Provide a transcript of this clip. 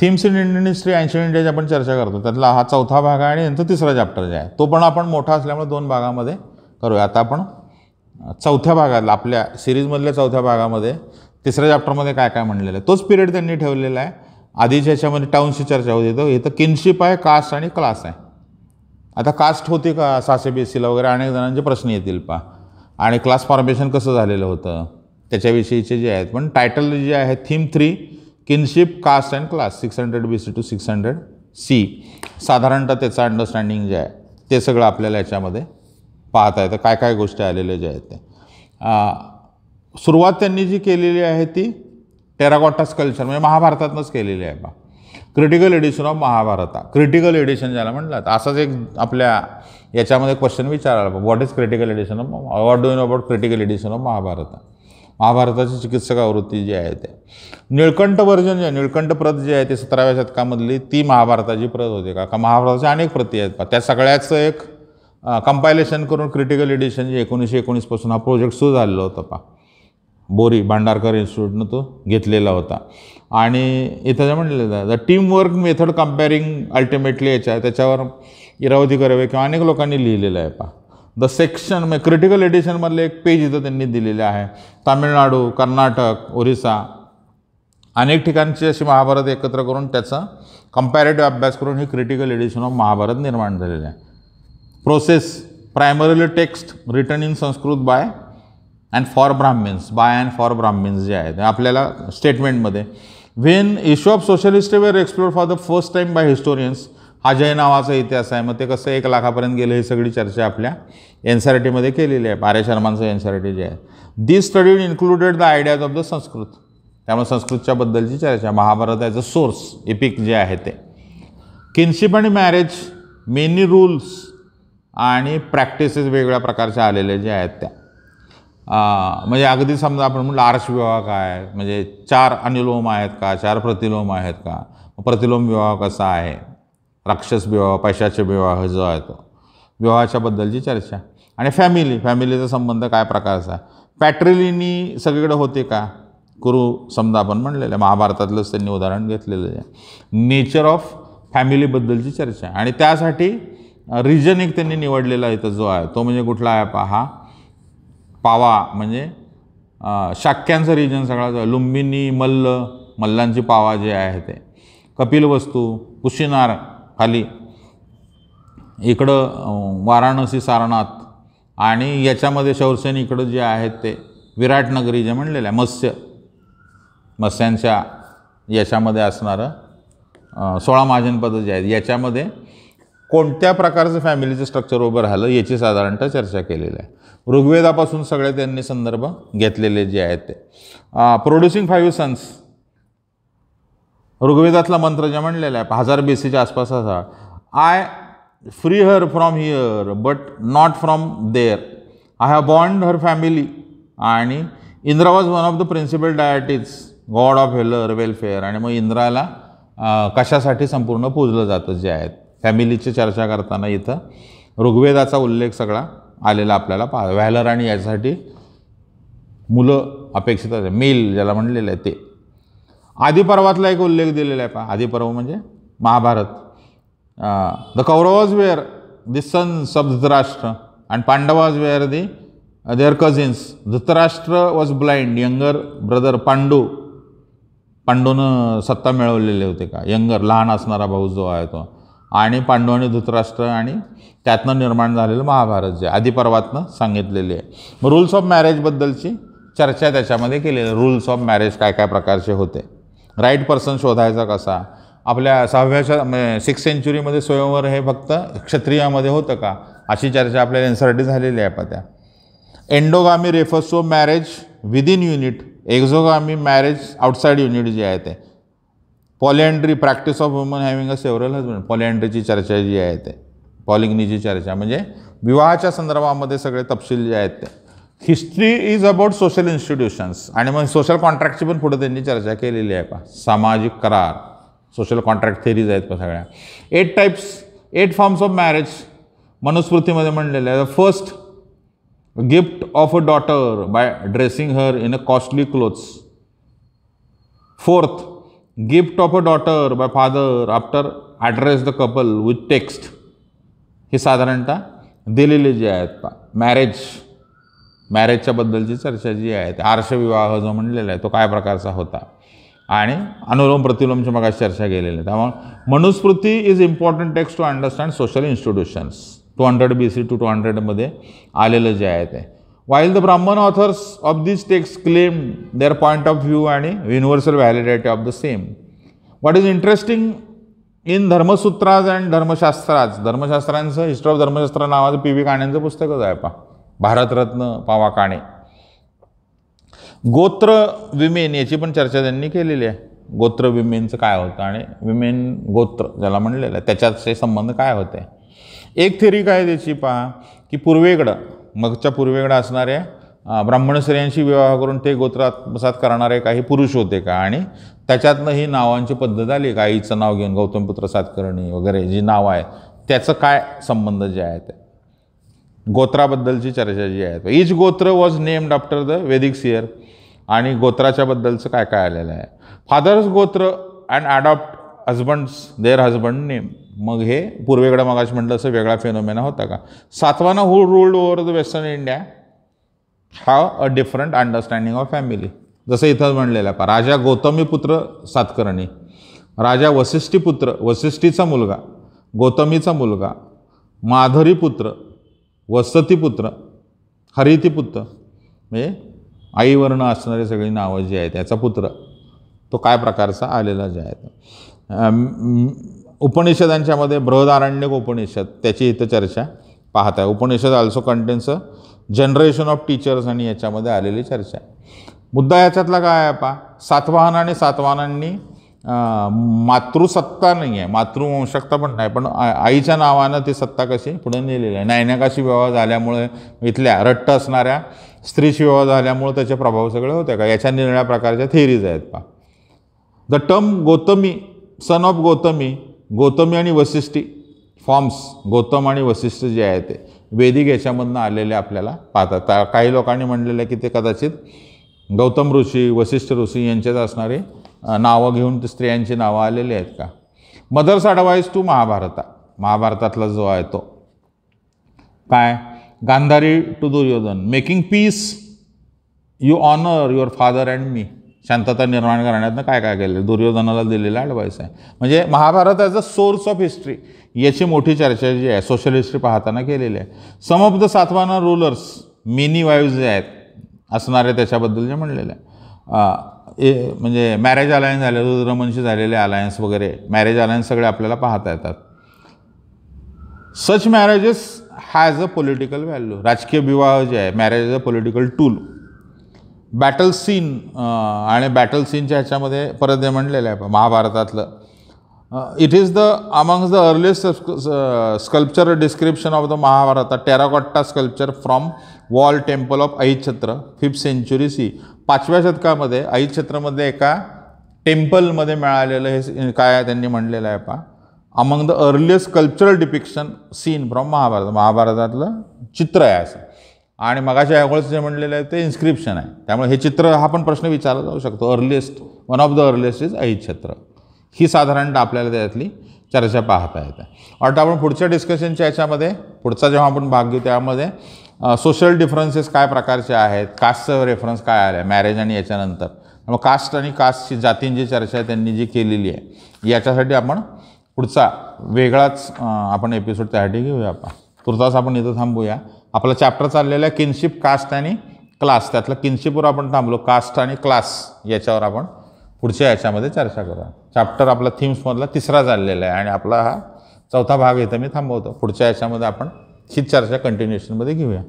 themes in Indian history इंडियाची आपण चर्चा करतो त्यातला हा चौथा भाग आहे आणि यांचं तिसरा चॅप्टर जे आहे तो पण आपण मोठा असल्यामुळे दोन भागामध्ये करूया आता आपण चौथ्या भागातला आपल्या सिरीजमधल्या चौथ्या भागामध्ये तिसऱ्या चॅप्टरमध्ये काय काय म्हणलेलं आहे तोच पिरियड त्यांनी ठेवलेला आहे आधीच्या ह्याच्यामध्ये टाउनची चर्चा होती तर इथं किनशिप आहे कास्ट आणि क्लास आहे आता कास्ट होती का सहाशे बी एस सीला वगैरे अनेक जणांचे प्रश्न येतील पा आणि क्लास फॉर्मेशन कसं झालेलं होतं त्याच्याविषयीचे जे आहेत पण टायटल जे आहे theme three kinship caste and class six hundred B C to six hundred C साधारणतः त्याचं अंडरस्टँडिंग जे आहे ते सगळं आपल्याला याच्यामध्ये पाहता येतं काय काय गोष्टी आलेल्या ज्या आहेत ते सुरुवात त्यांनी जी केलेली आहे ती टेरागॉटास कल्चर म्हणजे महाभारतातनंच केलेली आहे बा critical edition of Mahabharata critical edition ज्याला म्हटलं तर असाच एक आपल्या याच्यामध्ये क्वेश्चन विचारायला what is critical edition of what do know about critical edition of Mahabharat महाभारताची चिकित्सक आवृत्ती जी आहे ते निळकंठ वर्जन जे निळकंठ प्रत जी आहे ते सतराव्या शतकामधली ती महाभारताची प्रत होते का का महाभारताच्या अनेक प्रती आहेत त्या सगळ्याचं एक कंपायलेशन करून क्रिटिकल एडिशन जे एकोणीसशे एकोणीसपासून हा प्रोजेक्ट सुरू झालेला होता पा बोरी भांडारकर इन्स्टिट्यूटनं तो घेतलेला होता आणि इथं जे म्हणलेलं the teamwork method comparing ultimately याच्या त्याच्यावर इरावती करावे किंवा अनेक लोकांनी लिहिलेलं आहे पा द सेक्शन म्हणजे क्रिटिकल एडिशनमधले एक पेज इथं त्यांनी दिलेले आहे तामिळनाडू कर्नाटक ओरिसा अनेक ठिकाणची अशी महाभारत एकत्र करून त्याचा कम्पॅरेटिव्ह अभ्यास करून ही क्रिटिकल एडिशन ऑफ महाभारत निर्माण झालेली आहे process primarily text written in Sanskrit by and for Brahmins by and for Brahmins जे आहेत आपल्याला स्टेटमेंटमध्ये when issue of socialist were explore for the first time by historians Ajay नावाचा इतिहास आहे मग ते कसं एक लाखापर्यंत गेलं ही सगळी चर्चा आपल्या एन सी आर टीमध्ये केलेली आहे पारे शर्मांचं एन सी आर टी जे आहे this study included the ideas of the Sanskrit त्यामुळे संस्कृतच्याबद्दलची चर्चा Mahabharat as a source epic जे आहे ते किनशिप आणि मॅरेज मेनी रूल्स आणि प्रॅक्टिसेस वेगवेगळ्या प्रकारच्या आलेल्या ज्या आहेत त्या म्हणजे अगदी समजा आपण म्हणलं आर्श विवाह काय म्हणजे चार अनुलोम आहेत का चार प्रतिलोम आहेत का प्रतिलोम विवाह कसा आहे राक्षस विवाह पैशाचे विवाह जो आहे तो विवाहाच्याबद्दलची चर्चा आणि फॅमिली फॅमिलीचा संबंध काय प्रकारचा आहे पॅट्रिलिनी सगळीकडे होते का कुरु समजा आपण म्हणलेलं आहे महाभारतातलंच त्यांनी उदाहरण घेतलेलं आहे नेचर ऑफ फॅमिलीबद्दलची चर्चा आणि त्यासाठी रिजन एक त्यांनी निवडलेला इथं जो आहे तो म्हणजे कुठला आहे पा हा पावा म्हणजे शाक्यांचं रिजन सगळा जो लुंबिनी मल्ल मल्लांची पावा जे आहे ते कपिलवस्तू पुशिनार खाली इकडं वाराणसी सारनाथ आणि याच्यामध्ये शौरसेन इकडं जे आहेत ते विराटनगरी जे म्हणलेलं आहे मत्स्य मत्स्यांच्या याच्यामध्ये असणारं सोळा महाजनपदं जे आहेत याच्यामध्ये कोणत्या प्रकारचं फॅमिलीचं स्ट्रक्चर उभं राहिलं याची साधारणतः चर्चा केलेली आहे ऋग्वेदापासून सगळे त्यांनी संदर्भ घेतलेले जे आहेत ते प्रोड्युसिंग फाईव्ह सन्स ऋग्वेदातला मंत्र जे म्हणलेला आहे हजार बेसीच्या आसपास असा I free her from here but not from there I have bond her family आणि Indra was one of the principal deities god of heller welfare आणि मग इंद्राला कशासाठी संपूर्ण पूजलं जातं जे आहेत फॅमिलीची चर्चा करताना इथं ऋग्वेदाचा उल्लेख सगळा आलेला आपल्याला पा व्हॅलर आणि यासाठी मुलं अपेक्षित मेल ज्याला म्हणलेलं आहे ते आदिपर्वातला एक उल्लेख दिलेला आहे पहा आदिपर्व म्हणजे Mahabharat the Kauravas were the sons of Dhritarashtra and Pandavas were the their cousins Dhritarashtra was blind younger brother Pandu पांडूनं सत्ता मिळवलेले होते का यंगर लहान असणारा भाऊ जो आहे तो आणि पांडू आणि धृतराष्ट्र आणि त्यातनं निर्माण झालेलं महाभारत जे आदिपर्वातनं सांगितलेली आहे रूल्स ऑफ मॅरेजबद्दलची चर्चा त्याच्यामध्ये केलेली रूल्स ऑफ मॅरेज काय काय प्रकारचे होते राईट पर्सन शोधायचा कसा आपल्या सहाव्याच्या सिक्स सेंचुरीमध्ये स्वयंवर हे फक्त क्षत्रियामध्ये होतं का अशी चर्चा आपल्याला एनसाठी झालेली आहे पत्या endogamy refers to marriage within unit exogamy marriage outside unit जी आहे ते polyandry practice of woman having a several husband पॉलिएंड्रीची चर्चा जी आहे ते पॉलिग्नीची चर्चा म्हणजे विवाहाच्या संदर्भामध्ये सगळे तपशील जे आहेत ते history is about social institutions आणि मग सोशल कॉन्ट्रॅक्टची पण पुढे त्यांनी चर्चा केलेली आहे का सामाजिक करार सोशल कॉन्ट्रॅक्ट थेरीज आहेत का सगळ्या eight types eight forms of marriage मनुस्मृतीमध्ये म्हणलेले आहे first gift of a daughter by dressing her in a costly clothes fourth gift of a daughter by father after address the couple with text हे साधारणतः दिलेले जे आहेत पा marriage मॅरेजच्या बद्दलची चर्चा जी आहे ते आर्षविवाह जो म्हणलेला आहे तो काय प्रकारचा होता आणि अनुलोम प्रतिलोमची मग चर्चा केलेली आहे त्यामुळे Manusmriti is important text to understand social institutions two hundred B C to two हंड्रेडमध्ये आलेलं जे आहे ते while the Brahman authors of this text claim their point of view आणि universal validity of the same what is interesting in Dharmasutras and Dharmashastras धर्मशास्त्रांचं history of Dharmashastra नावाचं P V काण्यांचं पुस्तकच आहे पा भारतरत्न पावा काणे गोत्र विमेन याची पण चर्चा त्यांनी केलेली आहे गोत्र विमेनचं काय होतं आणि विमेन गोत्र ज्याला म्हणलेलं आहे त्याच्याचे संबंध काय होते एक थेरी काय त्याची पहा की पूर्वेकडं मगच्या पूर्वेकडं असणाऱ्या ब्राह्मण स्त्रियांशी विवाह करून ते आत्मसात करणारे काही पुरुष होते का आणि त्याच्यातनं ही नावांची पद्धत आली का आईचं नाव घेऊन गौतमपुत्र सातकर्णी वगैरे जी नावं आहेत त्याचं काय संबंध जे आहे ते गोत्राबद्दलची चर्चा जी आहे each gotra was named after the Vedic seer आणि गोत्राच्याबद्दलचं काय काय आलेलं आहे father's gotra and adopt husband's their husband name मग हे पूर्वेकडे मगाशी म्हटलं असं वेगळा फेनोमेना होता का Satavahana who ruled over the western India हा a different understanding of family जसं इथं म्हणलेलं आहे पा राजा पुत्र सातकर्णी राजा वसिष्ठीपुत्र वसिष्ठीचा मुलगा गौतमीचा मुलगा माधुरीपुत्र व हरितिपुत्र हरितीपुत्र म्हणजे आईवर्ण असणारी सगळी नावं जी आहेत याचा पुत्र तो काय प्रकारचा आलेला जे आहेत उपनिषदांच्यामध्ये बृहदारण्यक उपनिषद त्याची इथं चर्चा पाहत आहे Upanishad also contains generation of teachers आणि याच्यामध्ये आलेली चर्चा मुद्दा याच्यातला काय आहे पा सातवाहन आणि सातवाहनांनी मातृसत्ता नाही आहे मातृवंशकता पण नाही पण आईच्या नावानं ती सत्ता कशी पुढे नेलेली आहे नायनाकाशी विवाह झाल्यामुळे इथल्या रट्ट असणाऱ्या स्त्रीशी विवाह झाल्यामुळे त्याचे प्रभाव सगळे होते का याच्या निर्णया प्रकारच्या थेरीज आहेत पा the term Gautami son of Gautami Gautami आणि वसिष्ठी फॉर्म्स गौतम आणि वसिष्ठ जे आहे ते वेदिक याच्यामधनं आलेले आपल्याला पाहतात काही लोकांनी म्हणलेलं आहे की ते कदाचित गौतम ऋषी वशिष्ठ ऋषी यांच्यात असणारे नावं घेऊन ते स्त्रियांची नावं आलेली आहेत का मदर्स अडवाईज टू महाभारत महाभारतातला जो आहे तो काय Gandhari to Duryodhan making peace you honour your father and me शांतता निर्माण करण्यातनं काय काय केलं दुर्योधनाला दिलेला ॲडवाईस आहे म्हणजे Mahabharat as a source of history याची मोठी चर्चा जी आहे सोशल हिस्ट्री पाहताना केलेली आहे some of the Satavahana rulers many wives जे आहेत असणारे त्याच्याबद्दल जे म्हणलेलं आहे ए म्हणजे मॅरेज अलायन्स झाले रुद्रमनशी झालेले अलायन्स वगैरे मॅरेज अलायन्स सगळे आपल्याला पाहता येतात such marriages has a political value राजकीय विवाह जे आहे marriage is a political tool battle scene आणि बॅटल सीनच्या ह्याच्यामध्ये परत जे म्हणलेलं आहे महाभारतातलं it is the amongst the earliest sculpture description of the Mahabharat terracotta sculpture from wall temple of Ahichhatra fifth century C पाचव्या शतकामध्ये आई क्षेत्रामध्ये एका टेम्पलमध्ये मिळालेलं हे काय त्यांनी म्हणलेलं आहे पा among the earliest cultural depiction scene from Mahabharat महाभारतातलं चित्र आहे असं आणि मगाशी अगोदरच जे म्हणलेलं आहे ते इन्स्क्रिप्शन आहे त्यामुळे हे चित्र हा पण प्रश्न विचारला जाऊ शकतो earliest one of the earliest is आई क्षेत्र ही साधारणतः आपल्याला त्यातली चर्चा पाहता येते वाटतं आपण पुढच्या डिस्कशनच्या याच्यामध्ये पुढचा जेव्हा आपण भाग घेऊ त्यामध्ये सोशल डिफरन्सेस काय प्रकारचे आहेत कास्टचं रेफरन्स काय आलं आहे मॅरेज आणि याच्यानंतर मग कास्ट आणि कास्टची जातींची चर्चा आहे त्यांनी जी केलेली आहे याच्यासाठी आपण पुढचा वेगळाच आपण एपिसोड त्यासाठी घेऊया आपण तुर्तास आपण इथं थांबूया आपला चॅप्टर चाललेला आहे किनशिप कास्ट आणि क्लास त्यातलं किनशिपवर आपण थांबलो कास्ट आणि क्लास याच्यावर आपण पुढच्या याच्यामध्ये चर्चा करूया चॅप्टर आपला थीम्समधला तिसरा चाललेला आहे आणि आपला हा चौथा भाग इथं मी थांबवतो पुढच्या याच्यामध्ये आपण ही चर्चा कंटिन्युएशनमध्ये घेऊया